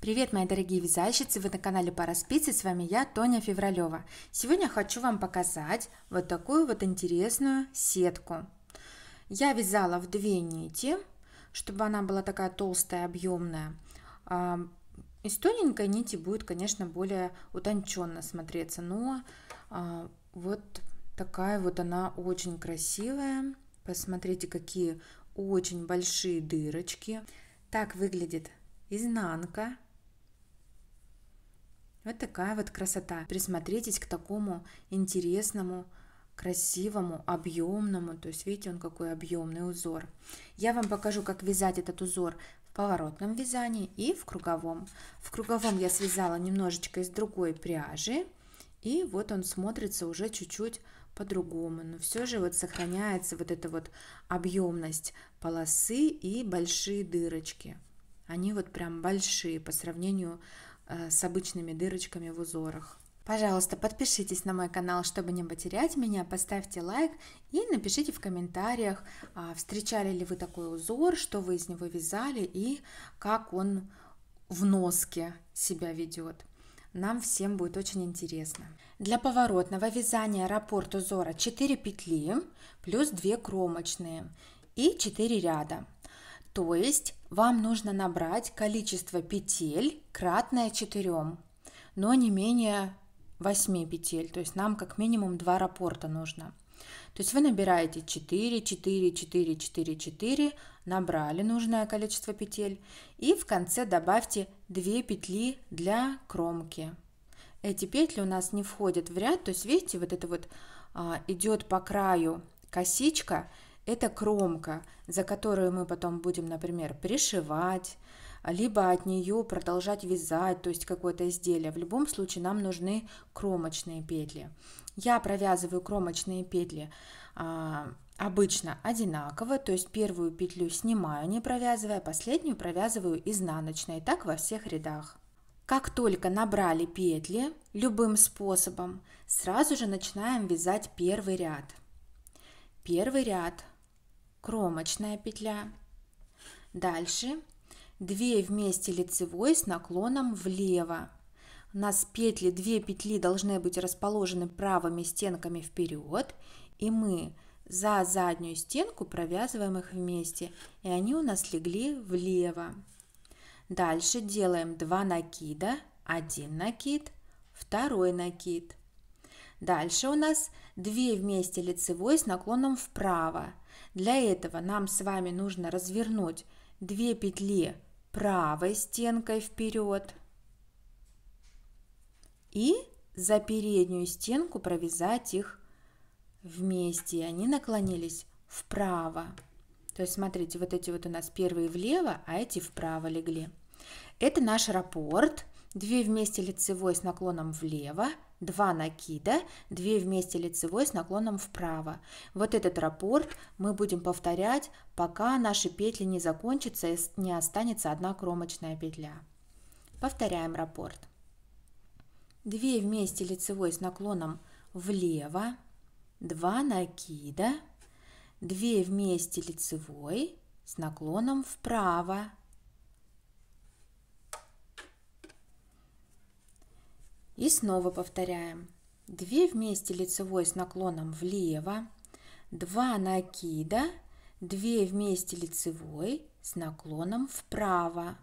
Привет, мои дорогие вязальщицы! Вы на канале Пара Спицы, с вами я, Тоня Февралева. Сегодня хочу вам показать вот такую вот интересную сетку. Я вязала в две нити, чтобы она была такая толстая, объемная. А, из тоненькой нити будет, конечно, более утонченно смотреться, но а, вот такая вот она очень красивая. Посмотрите, какие очень большие дырочки. Так выглядит изнанка вот такая вот красота. Присмотритесь к такому интересному красивому, объемному. То есть, видите, он какой объемный узор. Я вам покажу, как вязать этот узор в поворотном вязании и в круговом. В круговом я связала немножечко из другой пряжи. И вот он смотрится уже чуть-чуть по-другому, но все же вот сохраняется вот эта вот объемность полосы и большие дырочки. Они вот прям большие по сравнению Э, с обычными дырочками в узорах. Пожалуйста, подпишитесь на мой канал, чтобы не потерять меня, поставьте лайк и напишите в комментариях, а, встречали ли вы такой узор, что вы из него вязали и как он в носке себя ведет. Нам всем будет очень интересно. Для поворотного вязания раппорт узора 4 петли плюс 2 кромочные и 4 ряда. То есть вам нужно набрать количество петель кратное 4, но не менее 8 петель. То есть нам как минимум 2 рапорта нужно. То есть вы набираете 4, 4, 4, 4, 4, набрали нужное количество петель и в конце добавьте 2 петли для кромки. Эти петли у нас не входят в ряд, то есть видите, вот это вот а, идет по краю косичка, это кромка, за которую мы потом будем, например, пришивать, либо от нее продолжать вязать, то есть какое-то изделие. В любом случае нам нужны кромочные петли. Я провязываю кромочные петли а, обычно одинаково, то есть первую петлю снимаю, не провязывая, последнюю провязываю изнаночной, так во всех рядах. Как только набрали петли любым способом, сразу же начинаем вязать первый ряд. Первый ряд кромочная петля. Дальше 2 вместе лицевой с наклоном влево. У нас петли, две петли должны быть расположены правыми стенками вперед, и мы за заднюю стенку провязываем их вместе, и они у нас легли влево. Дальше делаем 2 накида, 1 накид, второй накид. Дальше у нас 2 вместе лицевой с наклоном вправо. Для этого нам с вами нужно развернуть две петли правой стенкой вперед и за переднюю стенку провязать их вместе. Они наклонились вправо. То есть, смотрите, вот эти вот у нас первые влево, а эти вправо легли. Это наш раппорт. Две вместе лицевой с наклоном влево – 2 накида, 2 вместе лицевой с наклоном вправо. Вот этот раппорт мы будем повторять, пока наши петли не закончатся и не останется одна кромочная петля. Повторяем раппорт. 2 вместе лицевой с наклоном влево, 2 накида, 2 вместе лицевой с наклоном вправо, И снова повторяем. 2 вместе лицевой с наклоном влево, 2 накида, 2 вместе лицевой с наклоном вправо.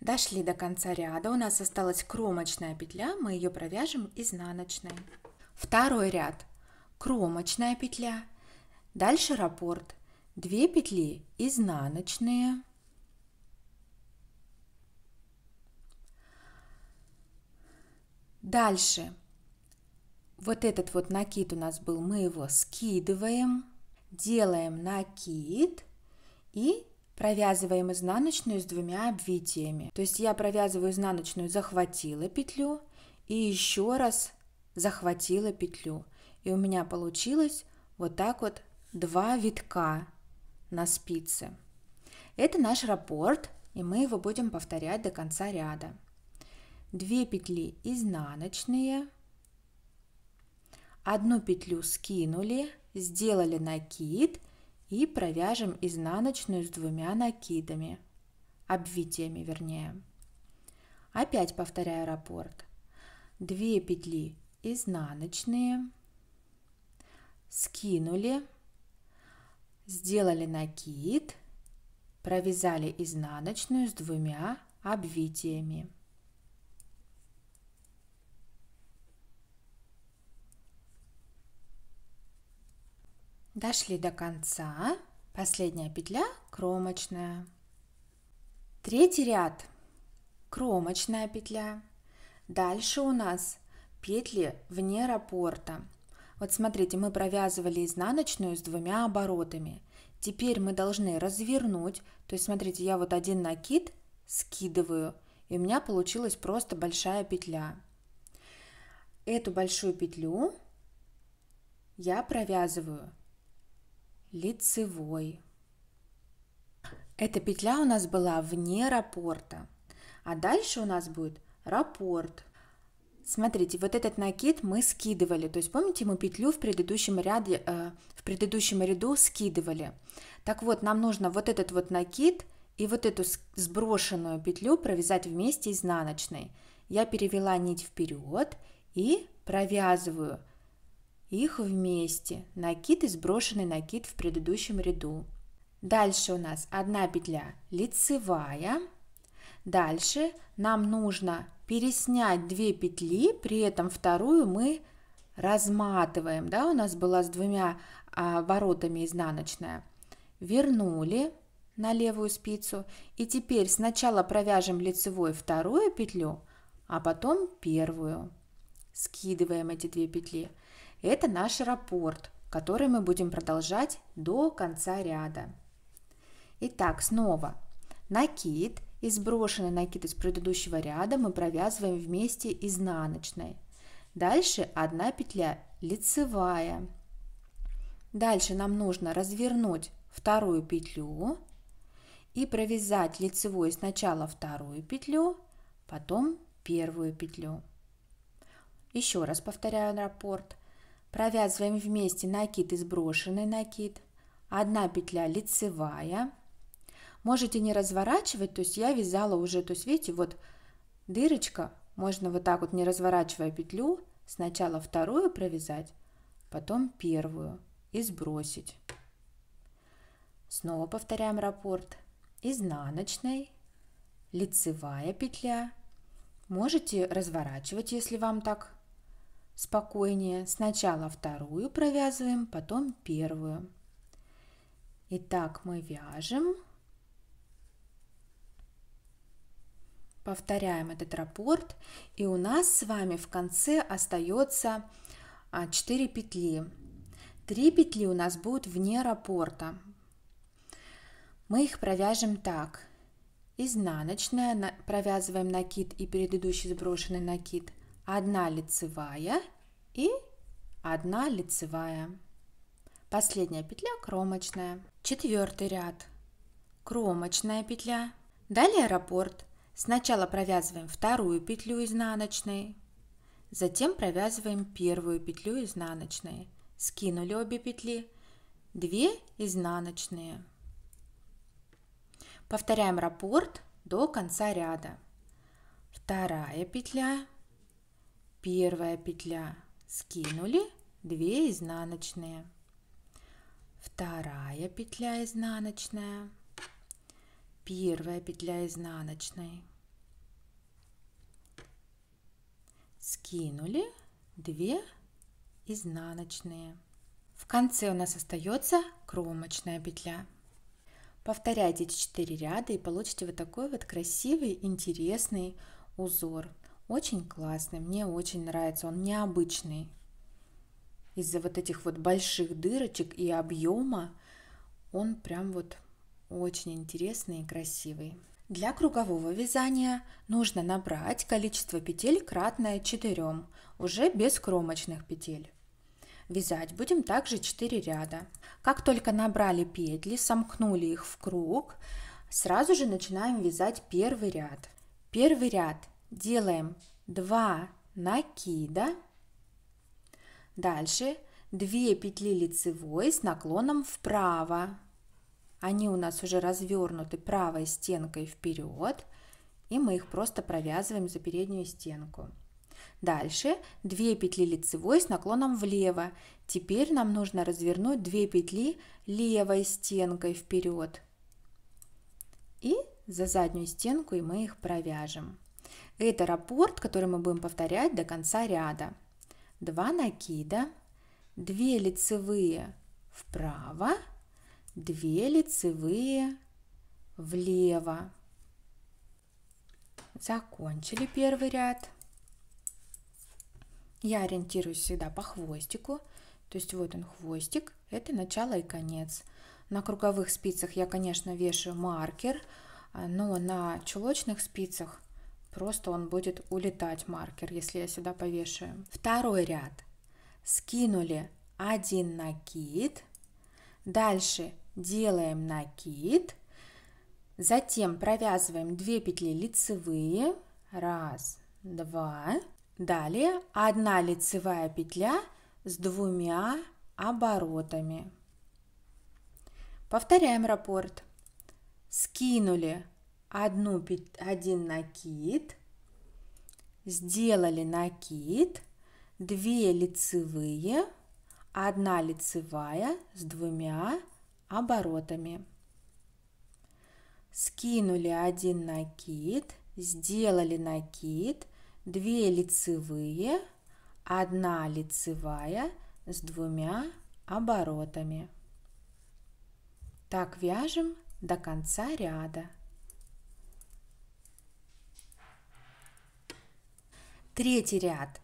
Дошли до конца ряда, у нас осталась кромочная петля, мы ее провяжем изнаночной. Второй ряд, кромочная петля, дальше раппорт, 2 петли изнаночные, Дальше. Вот этот вот накид у нас был, мы его скидываем, делаем накид и провязываем изнаночную с двумя обвитиями. То есть я провязываю изнаночную, захватила петлю и еще раз захватила петлю. И у меня получилось вот так вот два витка на спице. Это наш раппорт, и мы его будем повторять до конца ряда. 2 петли изнаночные, одну петлю скинули, сделали накид и провяжем изнаночную с двумя накидами, обвитиями вернее. Опять повторяю раппорт. 2 петли изнаночные, скинули, сделали накид, провязали изнаночную с двумя обвитиями. Дошли до конца. Последняя петля кромочная. Третий ряд. Кромочная петля. Дальше у нас петли вне раппорта. Вот смотрите, мы провязывали изнаночную с двумя оборотами. Теперь мы должны развернуть. То есть, смотрите, я вот один накид скидываю, и у меня получилась просто большая петля. Эту большую петлю я провязываю лицевой. Эта петля у нас была вне рапорта. А дальше у нас будет рапорт. Смотрите, вот этот накид мы скидывали. То есть помните, мы петлю в предыдущем, ряде, э, в предыдущем ряду скидывали. Так вот, нам нужно вот этот вот накид и вот эту сброшенную петлю провязать вместе изнаночной. Я перевела нить вперед и провязываю их вместе. Накид и сброшенный накид в предыдущем ряду. Дальше у нас одна петля лицевая. Дальше нам нужно переснять две петли, при этом вторую мы разматываем. Да, у нас была с двумя а, воротами изнаночная. Вернули на левую спицу. И теперь сначала провяжем лицевой вторую петлю, а потом первую. Скидываем эти две петли. Это наш рапорт, который мы будем продолжать до конца ряда. Итак, снова накид и сброшенный накид из предыдущего ряда мы провязываем вместе изнаночной. Дальше одна петля лицевая. Дальше нам нужно развернуть вторую петлю и провязать лицевой сначала вторую петлю, потом первую петлю. Еще раз повторяю раппорт. Провязываем вместе накид и сброшенный накид. Одна петля лицевая. Можете не разворачивать, то есть я вязала уже, то есть видите, вот дырочка, можно вот так вот не разворачивая петлю, сначала вторую провязать, потом первую и сбросить. Снова повторяем раппорт. Изнаночной, лицевая петля. Можете разворачивать, если вам так спокойнее. Сначала вторую провязываем, потом первую. Итак, мы вяжем. Повторяем этот раппорт. И у нас с вами в конце остается 4 а, петли. 3 петли у нас будут вне раппорта. Мы их провяжем так. Изнаночная провязываем накид и предыдущий сброшенный накид – Одна лицевая и одна лицевая. Последняя петля кромочная. Четвертый ряд. Кромочная петля. Далее раппорт. Сначала провязываем вторую петлю изнаночной, затем провязываем первую петлю изнаночной. Скинули обе петли, 2 изнаночные. Повторяем раппорт до конца ряда. Вторая петля первая петля скинули 2 изнаночные вторая петля изнаночная первая петля изнаночной скинули 2 изнаночные в конце у нас остается кромочная петля повторяйте эти 4 ряда и получите вот такой вот красивый интересный узор очень классный, мне очень нравится, он необычный. Из-за вот этих вот больших дырочек и объема он прям вот очень интересный и красивый. Для кругового вязания нужно набрать количество петель кратное 4, уже без кромочных петель. Вязать будем также 4 ряда. Как только набрали петли, сомкнули их в круг, сразу же начинаем вязать первый ряд. Первый ряд делаем 2 накида. Дальше 2 петли лицевой с наклоном вправо. Они у нас уже развернуты правой стенкой вперед, и мы их просто провязываем за переднюю стенку. Дальше 2 петли лицевой с наклоном влево. Теперь нам нужно развернуть 2 петли левой стенкой вперед. И за заднюю стенку и мы их провяжем. Это раппорт, который мы будем повторять до конца ряда. Два накида, две лицевые вправо, две лицевые влево. Закончили первый ряд. Я ориентируюсь всегда по хвостику. То есть вот он хвостик, это начало и конец. На круговых спицах я, конечно, вешаю маркер, но на чулочных спицах Просто он будет улетать, маркер, если я сюда повешаю. Второй ряд. Скинули один накид. Дальше делаем накид. Затем провязываем 2 петли лицевые. Раз, два. Далее одна лицевая петля с двумя оборотами. Повторяем раппорт. Скинули одну, один накид, сделали накид, две лицевые, одна лицевая с двумя оборотами. Скинули один накид, сделали накид, две лицевые, одна лицевая с двумя оборотами. Так вяжем до конца ряда. Третий ряд.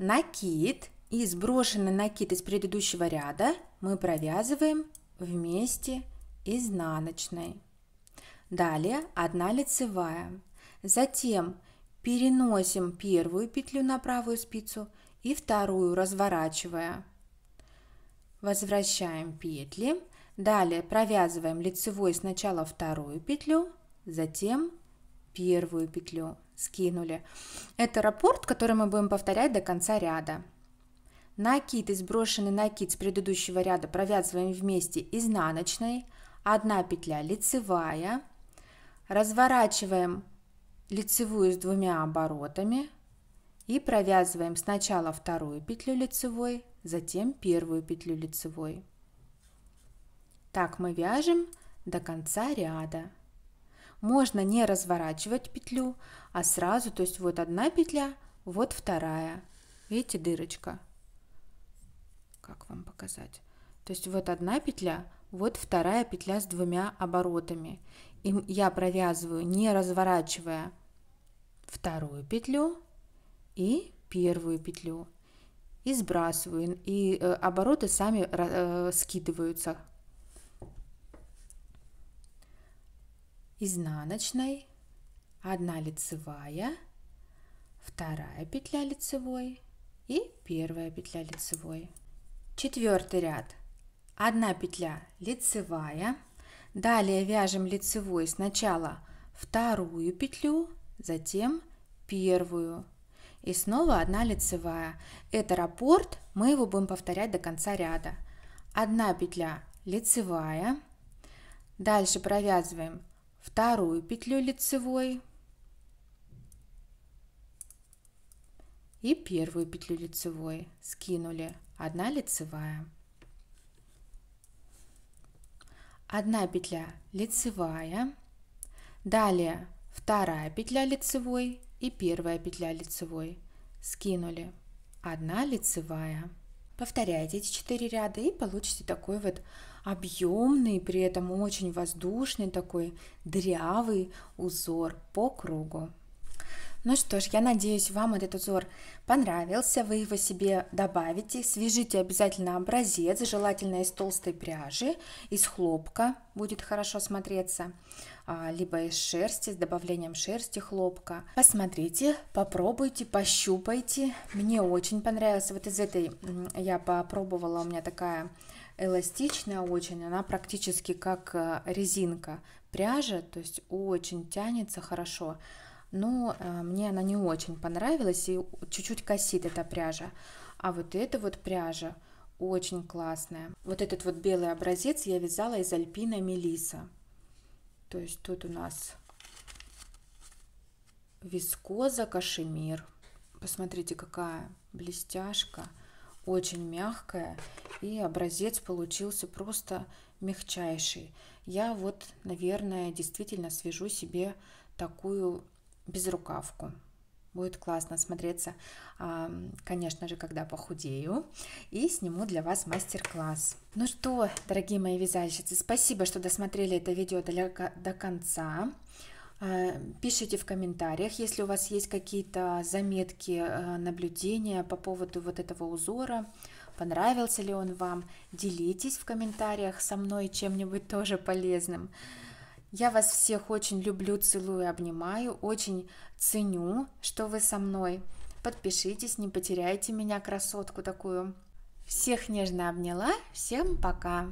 Накид и сброшенный накид из предыдущего ряда мы провязываем вместе изнаночной. Далее одна лицевая. Затем переносим первую петлю на правую спицу и вторую разворачивая. Возвращаем петли. Далее провязываем лицевой сначала вторую петлю, затем первую петлю скинули. Это рапорт, который мы будем повторять до конца ряда. Накид и сброшенный накид с предыдущего ряда провязываем вместе изнаночной, одна петля лицевая, разворачиваем лицевую с двумя оборотами и провязываем сначала вторую петлю лицевой, затем первую петлю лицевой. Так мы вяжем до конца ряда. Можно не разворачивать петлю, а сразу, то есть вот одна петля, вот вторая. Видите, дырочка. Как вам показать? То есть вот одна петля, вот вторая петля с двумя оборотами. И я провязываю, не разворачивая вторую петлю и первую петлю. И сбрасываю, и э, обороты сами э, скидываются изнаночной, одна лицевая, вторая петля лицевой и первая петля лицевой. Четвертый ряд. одна петля лицевая. Далее вяжем лицевой сначала вторую петлю, затем первую. И снова одна лицевая. Это раппорт, мы его будем повторять до конца ряда. Одна петля лицевая. Дальше провязываем вторую петлю лицевой и первую петлю лицевой скинули 1 лицевая 1 петля лицевая далее вторая петля лицевой и первая петля лицевой скинули 1 лицевая повторяйте эти 4 ряда и получите такой вот объемный, при этом очень воздушный такой дрявый узор по кругу. Ну что ж, я надеюсь, вам этот узор понравился, вы его себе добавите, свяжите обязательно образец, желательно из толстой пряжи, из хлопка будет хорошо смотреться, а, либо из шерсти, с добавлением шерсти хлопка. Посмотрите, попробуйте, пощупайте, мне очень понравился вот из этой я попробовала, у меня такая эластичная очень, она практически как э, резинка пряжа, то есть очень тянется хорошо. Но э, мне она не очень понравилась и чуть-чуть косит эта пряжа. А вот эта вот пряжа очень классная. Вот этот вот белый образец я вязала из Альпина Мелиса. То есть тут у нас вискоза кашемир. Посмотрите, какая блестяшка очень мягкая, и образец получился просто мягчайший. Я вот, наверное, действительно свяжу себе такую безрукавку. Будет классно смотреться, а, конечно же, когда похудею. И сниму для вас мастер-класс. Ну что, дорогие мои вязальщицы, спасибо, что досмотрели это видео до конца. Э, пишите в комментариях, если у вас есть какие-то заметки, э, наблюдения по поводу вот этого узора, понравился ли он вам. Делитесь в комментариях со мной чем-нибудь тоже полезным. Я вас всех очень люблю, целую, обнимаю, очень ценю, что вы со мной. Подпишитесь, не потеряйте меня, красотку такую. Всех нежно обняла, всем пока!